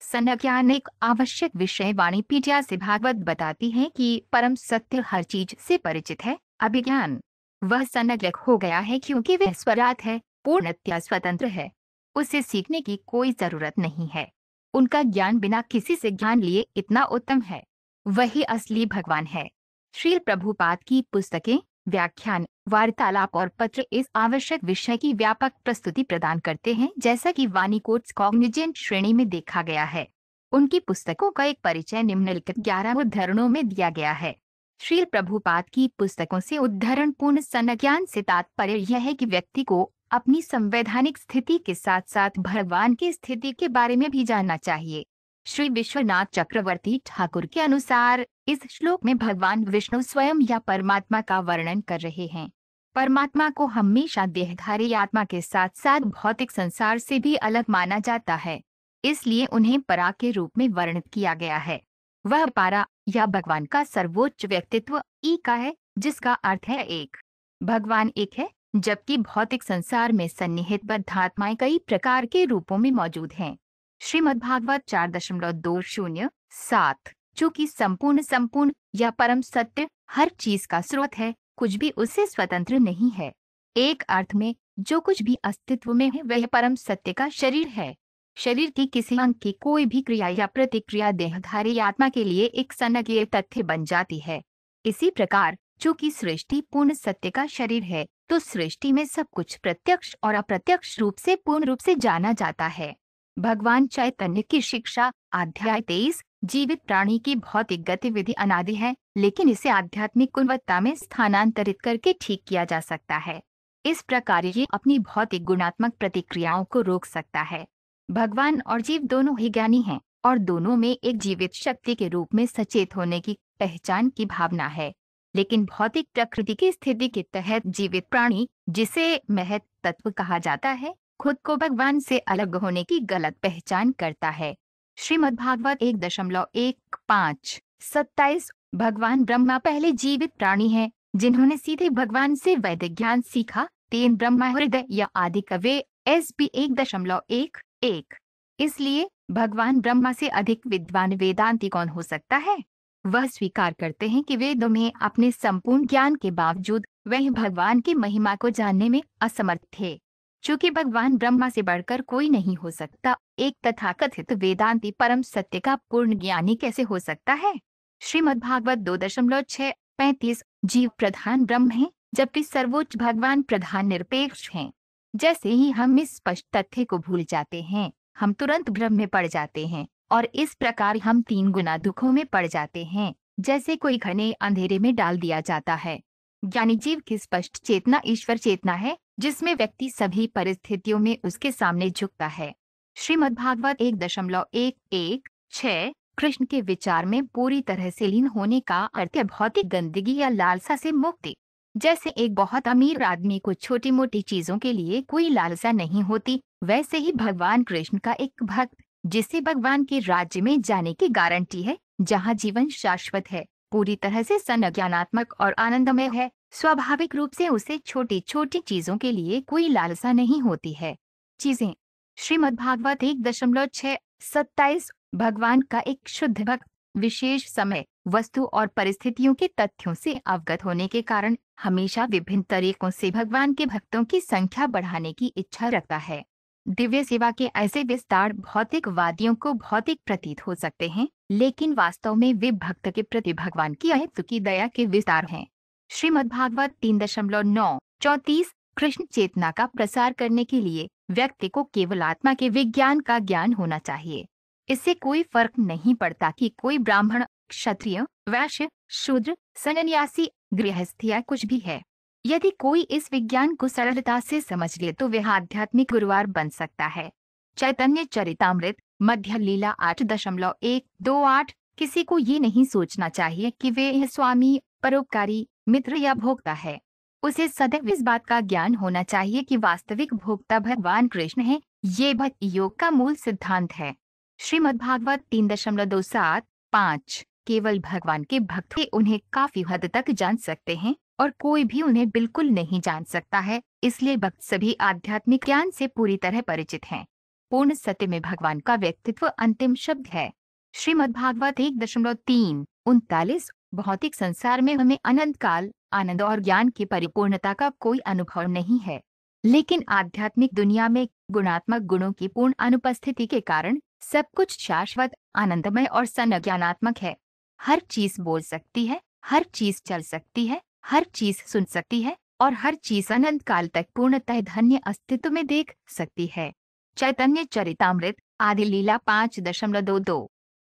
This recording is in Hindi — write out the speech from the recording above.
संज्ञानिक आवश्यक विषय वाणी पीटिया से भागवत बताती है कि परम सत्य हर चीज से परिचित है अभिज्ञान वह संज्ञक हो गया है क्योंकि वह स्वरात है पूर्णत्या स्वतंत्र है उसे सीखने की कोई जरूरत नहीं है उनका ज्ञान बिना किसी से ज्ञान लिए इतना उत्तम है वही असली भगवान है श्री प्रभुपाद की पुस्तकें व्याख्यान वार्तालाप और पत्र इस आवश्यक विषय की व्यापक प्रस्तुति प्रदान करते हैं जैसा कि वानी कोट्स कॉग्निजेंट श्रेणी में देखा गया है उनकी पुस्तकों का एक परिचय निम्नलिखित ग्यारह उद्धरणों में दिया गया है श्री प्रभुपाद की पुस्तकों से उद्धरण पूर्ण संज्ञान से तात्पर्य यह है कि व्यक्ति को अपनी संवैधानिक स्थिति के साथ साथ भगवान की स्थिति के बारे में भी जानना चाहिए श्री विश्वनाथ चक्रवर्ती ठाकुर के अनुसार इस श्लोक में भगवान विष्णु स्वयं या परमात्मा का वर्णन कर रहे हैं परमात्मा को हमेशा देहधारी आत्मा के साथ साथ भौतिक संसार से भी अलग माना जाता है इसलिए उन्हें परा के रूप में वर्णित किया गया है वह पारा या भगवान का सर्वोच्च व्यक्तित्व ई का है जिसका अर्थ है एक भगवान एक है जबकि भौतिक संसार में सन्निहित बद्धात्माएं कई प्रकार के रूपों में मौजूद हैं श्रीमदभागवत चार दशमलव दो शून्य सात चूँकि संपूर्ण संपूर्ण या परम सत्य हर चीज का स्रोत है कुछ भी उससे स्वतंत्र नहीं है एक अर्थ में जो कुछ भी अस्तित्व में है वह परम सत्य का शरीर है शरीर की किसी अंग की कोई भी क्रिया या प्रतिक्रिया देहधारी आत्मा के लिए एक सनगीय तथ्य बन जाती है इसी प्रकार चूंकि सृष्टि पूर्ण सत्य का शरीर है तो सृष्टि में सब कुछ प्रत्यक्ष और अप्रत्यक्ष रूप से पूर्ण रूप से जाना जाता है भगवान चैतन्य की शिक्षा अध्याय तेईस जीवित प्राणी की भौतिक गतिविधि अनादि है लेकिन इसे आध्यात्मिक गुणवत्ता में स्थानांतरित करके ठीक किया जा सकता है इस प्रकार ये अपनी भौतिक गुणात्मक प्रतिक्रियाओं को रोक सकता है भगवान और जीव दोनों ही ज्ञानी हैं और दोनों में एक जीवित शक्ति के रूप में सचेत होने की पहचान की भावना है लेकिन भौतिक प्रकृति की स्थिति के तहत जीवित प्राणी जिसे महत तत्व कहा जाता है खुद को भगवान से अलग होने की गलत पहचान करता है श्रीमद भागवत एक दशमलव एक पाँच सत्ताईस भगवान ब्रह्मा पहले जीवित प्राणी हैं, जिन्होंने सीधे भगवान से वैदिक ज्ञान सीखा तीन ब्रह्मा हृदय या आदि कवे एस बी एक दशमलव एक एक इसलिए भगवान ब्रह्मा से अधिक विद्वान वेदांती कौन हो सकता है वह स्वीकार करते हैं कि वेदों में अपने संपूर्ण ज्ञान के बावजूद वह भगवान की महिमा को जानने में असमर्थ थे चूंकि भगवान ब्रह्मा से बढ़कर कोई नहीं हो सकता एक तथाकथित वेदांती परम सत्य का पूर्ण ज्ञानी कैसे हो सकता है श्रीमद भागवत दो दशमलव छह पैंतीस जीव प्रधान ब्रह्म है जबकि सर्वोच्च भगवान प्रधान निरपेक्ष हैं। जैसे ही हम इस स्पष्ट तथ्य को भूल जाते हैं हम तुरंत भ्रम में पड़ जाते हैं और इस प्रकार हम तीन गुना दुखों में पड़ जाते हैं जैसे कोई घने अंधेरे में डाल दिया जाता है ज्ञानी जीव की स्पष्ट चेतना ईश्वर चेतना है जिसमें व्यक्ति सभी परिस्थितियों में उसके सामने झुकता है श्रीमद भागवत एक दशमलव एक एक छः कृष्ण के विचार में पूरी तरह से लीन होने का अर्थ भौतिक गंदगी या लालसा से मुक्ति जैसे एक बहुत अमीर आदमी को छोटी मोटी चीजों के लिए कोई लालसा नहीं होती वैसे ही भगवान कृष्ण का एक भक्त जिसे भगवान के राज्य में जाने की गारंटी है जहाँ जीवन शाश्वत है पूरी तरह से सन और आनंदमय है स्वाभाविक रूप से उसे छोटी छोटी चीजों के लिए कोई लालसा नहीं होती है चीजें श्रीमद भागवत एक दशमलव छह सत्ताईस भगवान का एक शुद्ध भक्त विशेष समय वस्तु और परिस्थितियों के तथ्यों से अवगत होने के कारण हमेशा विभिन्न तरीकों से भगवान के भक्तों की संख्या बढ़ाने की इच्छा रखता है दिव्य सेवा के ऐसे विस्तार भौतिक वादियों को भौतिक प्रतीत हो सकते हैं लेकिन वास्तव में वे भक्त के प्रति भगवान की अहित की दया के विस्तार हैं श्रीमद्भागवत तीन दशमलव नौ चौतीस कृष्ण चेतना का प्रसार करने के लिए व्यक्ति को केवल आत्मा के विज्ञान का ज्ञान होना चाहिए इससे कोई फर्क नहीं पड़ता कि कोई ब्राह्मण क्षत्रिय वैश्य शूद्र सन्यासी गृहस्थ या कुछ भी है यदि कोई इस विज्ञान को सरलता से समझ ले तो वह आध्यात्मिक गुरुवार बन सकता है चैतन्य चरितमृत मध्य लीला आठ दशमलव एक दो आठ किसी को ये नहीं सोचना चाहिए कि वे यह स्वामी परोपकारी मित्र या भोक्ता है उसे सदैव इस बात का ज्ञान होना चाहिए कि वास्तविक भोक्ता भगवान कृष्ण है ये भक्ति योग का मूल सिद्धांत है श्रीमद भागवत तीन दशमलव दो सात पाँच केवल भगवान के भक्त उन्हें काफी हद तक जान सकते हैं और कोई भी उन्हें बिल्कुल नहीं जान सकता है इसलिए भक्त सभी आध्यात्मिक ज्ञान से पूरी तरह परिचित हैं। पूर्ण सत्य में भगवान का व्यक्तित्व अंतिम शब्द है श्रीमद भागवत एक दशमलव तीन उनतालीस भौतिक संसार में हमें अनंत काल आनंद और ज्ञान की परिपूर्णता का कोई अनुभव नहीं है लेकिन आध्यात्मिक दुनिया में गुणात्मक गुणों की पूर्ण अनुपस्थिति के कारण सब कुछ शाश्वत आनंदमय और संज्ञानात्मक है हर चीज बोल सकती है हर चीज चल सकती है हर चीज सुन सकती है और हर चीज अनंत काल तक पूर्णतः धन्य अस्तित्व में देख सकती है चैतन्य चरितमृत आदि लीला पाँच दशमलव दो दो